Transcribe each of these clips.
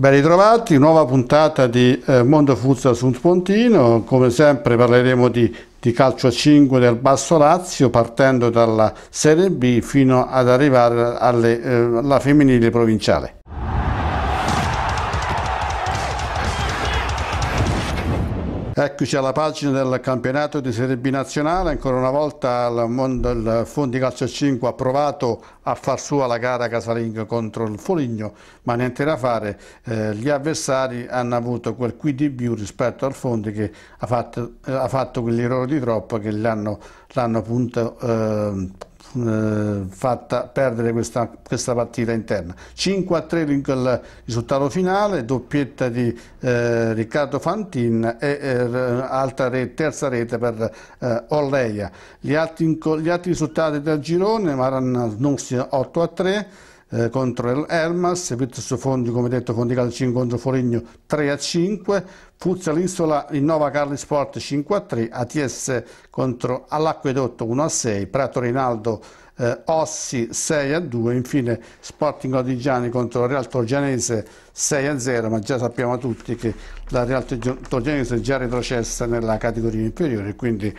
Ben ritrovati, nuova puntata di eh, Mondo Futsal su Spontino. come sempre parleremo di, di, calcio a 5 del Basso Lazio partendo dalla Serie B fino ad arrivare alle, eh, alla femminile provinciale. Eccoci alla pagina del campionato di Serie B nazionale, ancora una volta il, Fondi Calcio 5 ha provato a far sua la gara casalinga contro il Foligno, ma niente da fare, eh, gli avversari hanno avuto quel qui di più rispetto al Fondi che ha fatto, eh, ha fatto quell'errore di troppo che l'hanno appunto eh, eh, fatta perdere questa, questa, partita interna. 5 a 3 il risultato finale, doppietta di eh, Riccardo Fantin e eh, re, terza rete per eh, Olleia. Gli altri, gli altri risultati del girone, Maran Snussi 8 a 3, eh, contro Elmas, su Fondi come detto Fondi Calcin contro Forigno 3 a 5, Futsal Insola Innova Carli Sport 5 a 3, ATS contro All'Acquedotto 1 a 6, Prato Rinaldo eh, Ossi 6 a 2, infine Sporting Odigiani contro Real Torgianese 6 a 0, ma già sappiamo tutti che la Real Torgianese è già retrocessa nella categoria inferiore, quindi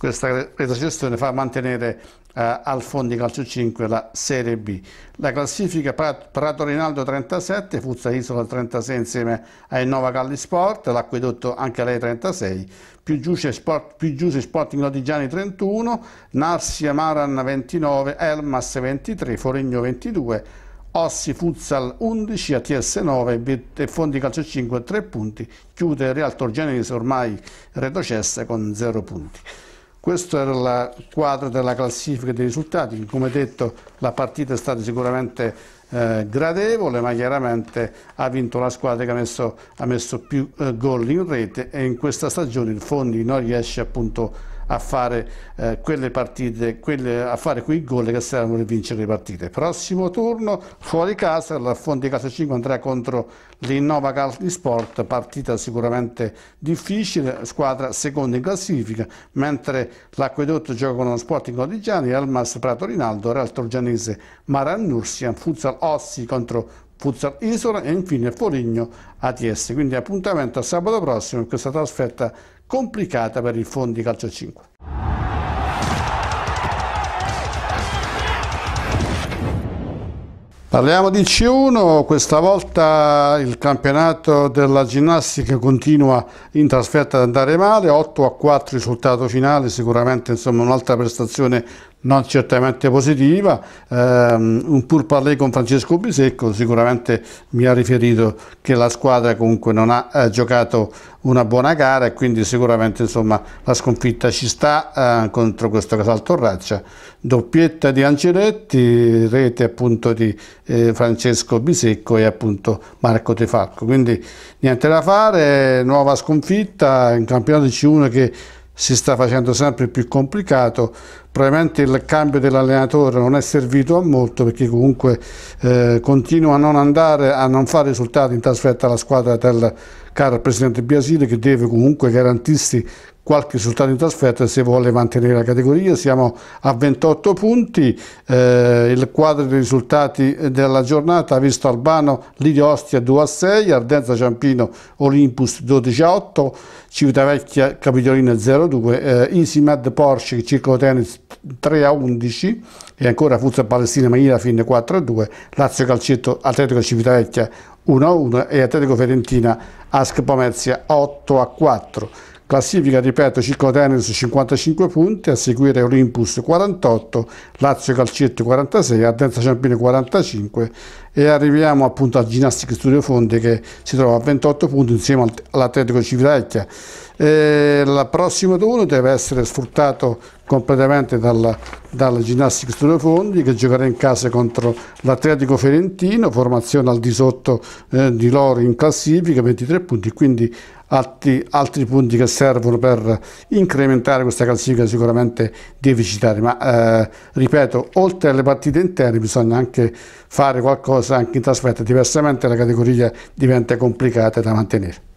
questa retrocessione fa mantenere eh, al Fondi Calcio 5 la Serie B. La classifica Prato Rinaldo 37, Fuzza Isola 36 insieme ai Nova Galli Sport, l'Acquedotto anche lei 36, Piuggiusi Sport, Sporting Lodigiani 31, Narsia Maran 29, Elmas 23, Foregno 22, Ossi Futsal 11, ATS 9 e Fondi Calcio 5 3 punti, chiude Real Torgenese ormai retrocessa con 0 punti. Questo era il quadro della classifica dei risultati, come detto la partita è stata sicuramente eh, gradevole, ma chiaramente ha vinto la squadra che ha messo, ha messo più eh, gol in rete e in questa stagione il Fondi non riesce appunto a a fare eh, quelle partite, quelle, a fare quei gol che servono per vincere le partite. Prossimo turno fuori casa, la Fondi Casa 5 andrà contro l'Innova Sport, partita sicuramente difficile, squadra seconda in classifica, mentre l'Acquedotto gioca con lo Sporting Codigiani, Almas Prato Rinaldo, Real Torgianese Maran Nursia, Futsal Ossi contro Futsal Isola e infine Foligno ATS. Quindi appuntamento a sabato prossimo in questa trasferta complicata per il Fondi Calcio 5. Parliamo di C1, questa volta il campionato della ginnastica continua in trasferta ad andare male, 8 a 4 risultato finale, sicuramente un'altra prestazione non certamente positiva, um, un pur parlé con Francesco Bisecco sicuramente mi ha riferito che la squadra comunque non ha eh, giocato una buona gara e quindi sicuramente insomma, la sconfitta ci sta eh, contro questo Casal Torraccia, doppietta di Angeretti, rete appunto di eh, Francesco Bisecco e appunto Marco Tefalco, quindi niente da fare, nuova sconfitta, in campionato C1 che si sta facendo sempre più complicato, probabilmente il cambio dell'allenatore non è servito a molto perché comunque eh, continua a non andare, a non fare risultati in trasferta alla squadra del caro presidente Biasile che deve comunque garantirsi qualche risultato in trasferta se vuole mantenere la categoria. Siamo a 28 punti, eh, il quadro dei risultati della giornata ha visto Albano, Lidio Ostia 2 a 6, Ardenza Ciampino, Olympus 12 a 8, Civitavecchia Capitolina 0 a 2, eh, Insimad Porsche Circolo Tennis 3 a 11 e ancora Futsal Palestina Manila fin 4 a 2, Lazio Calcetto Atletico Civitavecchia 1 a 1 e Atletico Fiorentina Asc Pomezia 8 a 4. Classifica, ripeto, Ciclotennis 55 punti, a seguire Olympus 48, Lazio Calcetto 46, Ardenza Ciampini 45 e arriviamo appunto al Ginnastica Studio Fonte che si trova a 28 punti insieme all'Atletico Civitavecchia il eh, prossimo turno deve essere sfruttato completamente dalla, dalla Ginnastica Studio Fondi che giocherà in casa contro l'Atletico Ferentino, formazione al di sotto eh, di loro in classifica, 23 punti, quindi altri, altri, punti che servono per incrementare questa classifica sicuramente deficitaria, ma eh, ripeto, oltre alle partite interne bisogna anche fare qualcosa anche in trasferta, diversamente la categoria diventa complicata da mantenere.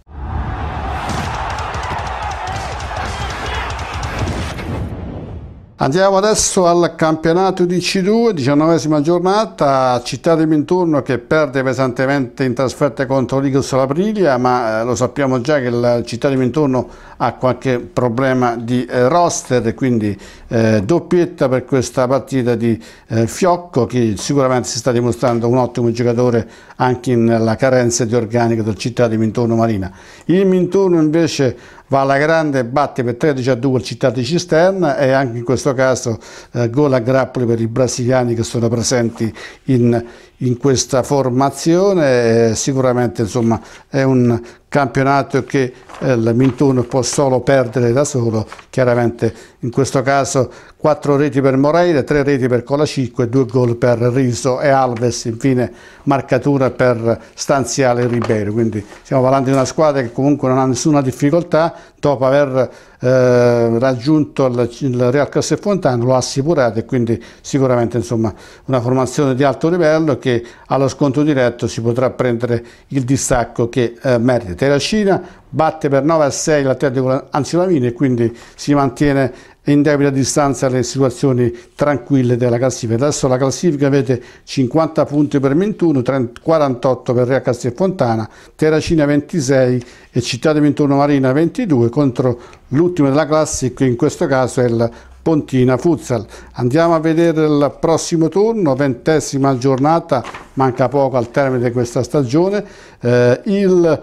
Andiamo adesso al campionato di C2, diciannovesima giornata, Città di Minturno che perde pesantemente in trasferta contro l'Igus Labriglia, ma eh, lo sappiamo già che la Città di Minturno ha qualche problema di eh, roster, quindi eh, doppietta per questa partita di eh, Fiocco che sicuramente si sta dimostrando un ottimo giocatore anche nella eh, carenza di organico del Città di Minturno Marina. Il Minturno invece va alla grande, batte per 13 a 2 il Città di Cisterna e anche in questo caso eh, gol a grappoli per i brasiliani che sono presenti in, in questa formazione. Eh, sicuramente insomma, è un campionato che il eh, la Mintuno può solo perdere da solo, chiaramente in questo caso 4 reti per Moreira, 3 reti per Colacicque, e 2 gol per Riso e Alves, infine marcatura per Stanziale e Ribeiro, quindi stiamo parlando di una squadra che comunque non ha nessuna difficoltà dopo aver eh, raggiunto il, Real Castelfontano lo ha assicurato e quindi sicuramente insomma, una formazione di alto livello che allo scontro diretto si potrà prendere il distacco che eh, merita. Terracina batte per 9 a 6 la, anzi la e quindi si mantiene in debita distanza le situazioni tranquille della classifica. Adesso la classifica vede 50 punti per Mentuno, 48 per Rea Fontana, Terracina 26 e Città di Mentuno Marina 22 contro l'ultimo della classifica, che in questo caso è il Pontina Futsal. Andiamo a vedere il prossimo turno, ventesima giornata, manca poco al termine di questa stagione. Eh, il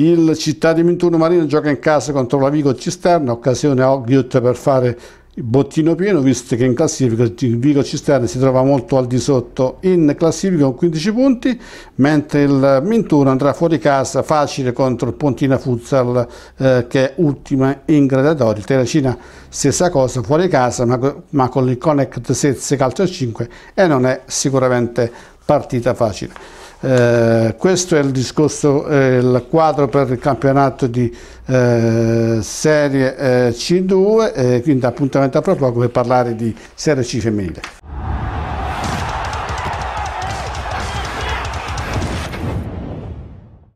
il Città di Minturno Marino gioca in casa contro l'Amico Cisterna, occasione a Ogliut per fare bottino pieno visto che in classifica il Vico Cisterna si trova molto al di sotto in classifica con 15 punti mentre il Minturno andrà fuori casa facile contro il Pontina Futsal eh, che è ultima in gradatorio il Terracina stessa cosa fuori casa ma, ma con il Connect Sezze calcio 5 e non è sicuramente partita facile eh, questo è il discorso, eh, il quadro per il campionato di eh, Serie eh, C2, quindi appuntamento a proposito per parlare di Serie C femminile.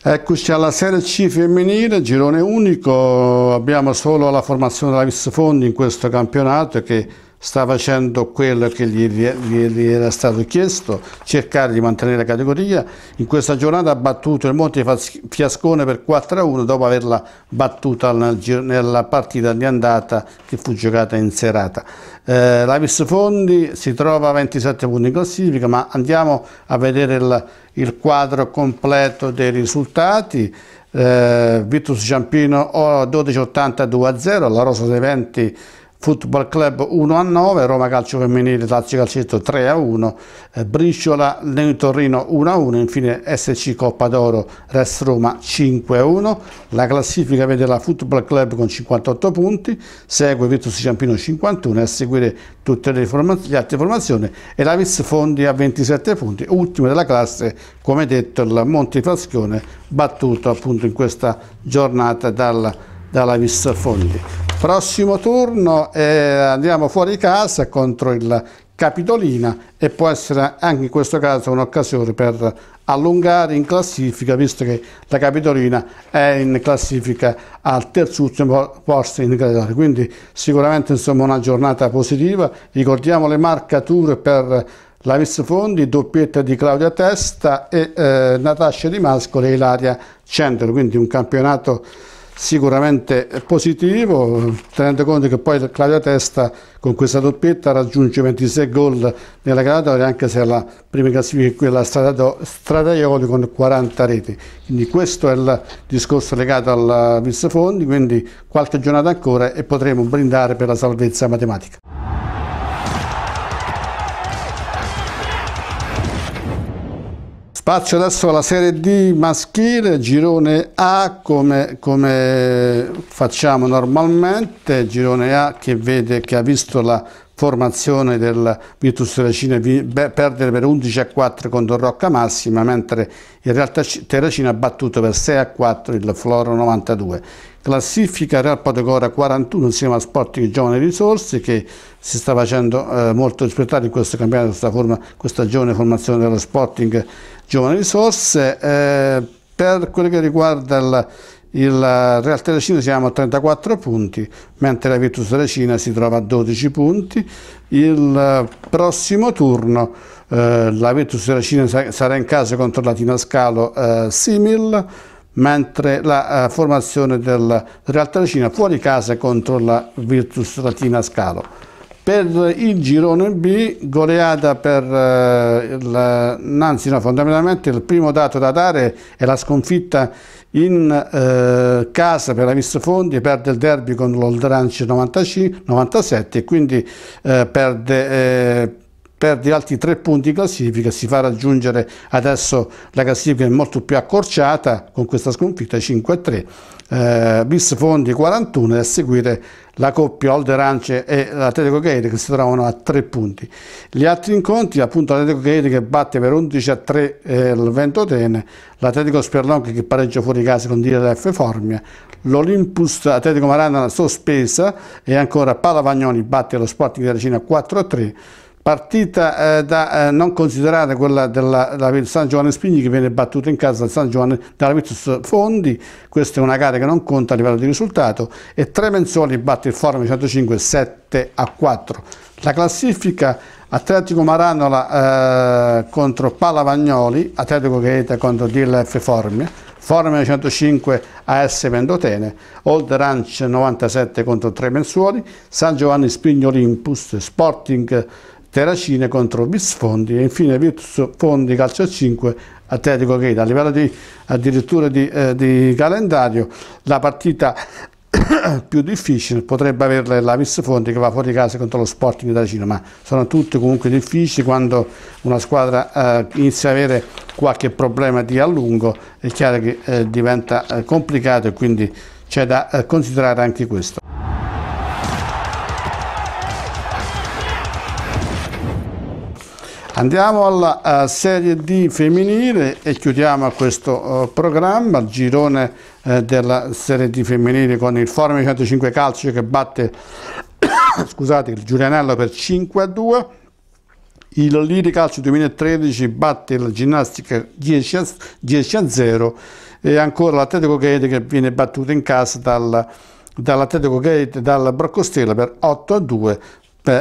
Eccoci alla Serie C femminile, girone unico, abbiamo solo la formazione della Viss Fondi in questo campionato che sta facendo quello che gli, gli, gli, era stato chiesto, cercare di mantenere la categoria. In questa giornata ha battuto il Monte Fiascone per 4-1 dopo averla battuta nella partita di andata che fu giocata in serata. Eh, L'Avis Fondi si trova a 27 punti in classifica, ma andiamo a vedere il, il quadro completo dei risultati. Eh, Vitus Giampino 12 82 2-0, la Rosa dei Venti Football Club 1 a 9, Roma Calcio Femminile Lazio Calcetto 3 a 1, Briciola Bricciola Torino 1 a 1, infine SC Coppa d'Oro Rest Roma 5 a 1. La classifica vede la Football Club con 58 punti, segue Virtus Ciampino 51 a seguire tutte le, le altre formazioni e la Viz Fondi a 27 punti, ultima della classe come detto il Montifaschione battuto appunto in questa giornata dalla, dalla Viz Fondi. Prossimo turno eh, andiamo fuori casa contro il Capitolina e può essere anche in questo caso un'occasione per allungare in classifica visto che la Capitolina è in classifica al terzultimo posto in gradale quindi sicuramente insomma una giornata positiva ricordiamo le marcature per la Miss Fondi, doppietta di Claudia Testa e eh, Natascia Di Mascoli e Ilaria Centro, quindi un campionato sicuramente positivo, tenendo conto che poi Claudio Testa con questa doppietta raggiunge 26 gol nella graduatoria, anche se la prima classifica è quella Stradaioli con 40 reti. Quindi questo è il discorso legato al Vice Fondi, quindi qualche giornata ancora e potremo brindare per la salvezza matematica. Spazio adesso alla Serie D maschile, girone A come, come, facciamo normalmente, girone A che, vede, che ha visto la formazione del Virtus Terracina perdere per 11 a 4 contro Rocca Massima, mentre in realtà Terracina ha battuto per 6 a 4 il Floro 92. Classifica Real Patagora 41 insieme a Sporting Giovane Risorse che si sta facendo eh, molto rispettare in questo campionato, questa, forma, questa giovane formazione dello Sporting Giovane Risorse. Eh, per quello che riguarda il, il Real Telecina siamo a 34 punti, mentre la Virtus Telecina si trova a 12 punti. Il prossimo turno eh, la Virtus Telecina sarà in casa contro la Tina Scalo eh, Simil mentre la eh, formazione del Real Terracina fuori casa contro la Virtus Latina Scalo. Per il girone B, goleata per eh, il Nanzi, no, fondamentalmente il primo dato da dare è la sconfitta in eh, casa per la Mister Fondi, perde il derby con l'Olderance 97 e quindi eh, perde eh, perde altri tre punti in classifica, si fa raggiungere adesso la classifica molto più accorciata con questa sconfitta 5 a 3, eh, Bis Fondi 41 e a seguire la coppia Olderance e l'Atletico Gaeta che si trovano a tre punti. Gli altri incontri, appunto l'Atletico Gaeta che batte per 11 a 3 eh, il Ventotene, l'Atletico Sperlonchi che pareggia fuori casa con DLF Formia, l'Olympus Atletico Marana sospesa e ancora Palavagnoni batte lo Sporting di Regina 4 a 3, partita eh, da, eh, non considerata quella della, della, San Giovanni Spigni che viene battuta in casa San Giovanni, dalla Virtus Fondi, questa è una gara che non conta a livello di risultato e Tremenzoni batte il Forum 105 7 a 4. La classifica Atletico Maranola eh, contro Palavagnoli, Atletico Gaeta contro DLF Formia, Formia 105 AS Vendotene, Old Ranch 97 contro Tremensuoli, San Giovanni Olympus, Sporting Terracine contro Bisfondi e infine Virtus Fondi calcio a 5 Atletico Greta. A livello di, addirittura di, eh, di calendario la partita più difficile potrebbe averla la Miss che va fuori casa contro lo Sporting Taracino ma sono tutte comunque difficili quando una squadra eh, inizia ad avere qualche problema di allungo è chiaro che eh, diventa eh, complicato e quindi c'è da eh, considerare anche questo Andiamo alla uh, Serie D femminile e chiudiamo questo uh, programma, il girone uh, della Serie D femminile con il Forum 105 Calcio che batte scusate, il Giulianello per 5 a 2, il Liri Calcio 2013 batte il Ginnastica 10 a, 10 a 0 e ancora l'Atletico Gate che viene battuto in casa dal dall'Atletico Gate dal Broccostella per 8 a 2 eh,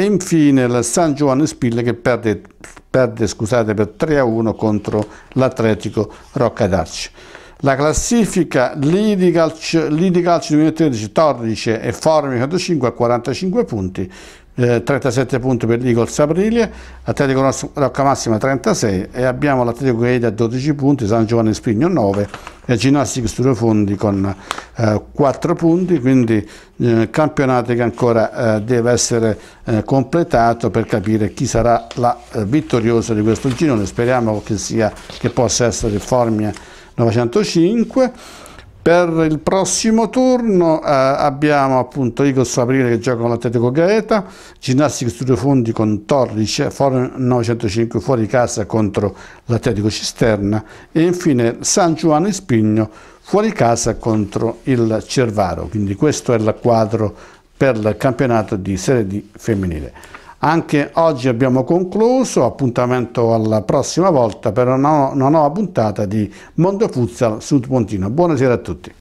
e infine il San Giovanni Spille che perde, perde scusate, per 3 a 1 contro l'Atletico Rocca d'Arci. La classifica Lidi Calcio 2013, 14 e Formica 5 a 45 punti, 37 eh, punti per Eagles Aprilia, Atletico Rocca Massima 36 e abbiamo l'Atletico Gaeta 12 punti, San Giovanni Spigno 9 e Ginnastica Studio Fondi con eh, 4 punti, quindi eh, campionato che ancora eh, deve essere eh, completato per capire chi sarà la vittoriosa di questo girone, speriamo che, sia, che possa essere Formia 905. Per il prossimo turno eh, abbiamo appunto Igos Aprile che gioca con l'Atletico Gaeta, Ginnastica Studio Fondi con Torrice, Forum 905 fuori casa contro l'Atletico Cisterna e infine San Giovanni Spigno fuori casa contro il Cervaro. Quindi questo è il quadro per il campionato di Serie D femminile. Anche oggi abbiamo concluso, appuntamento alla prossima volta per una, nuova puntata di Mondo Futsal Sud Pontino. Buonasera a tutti.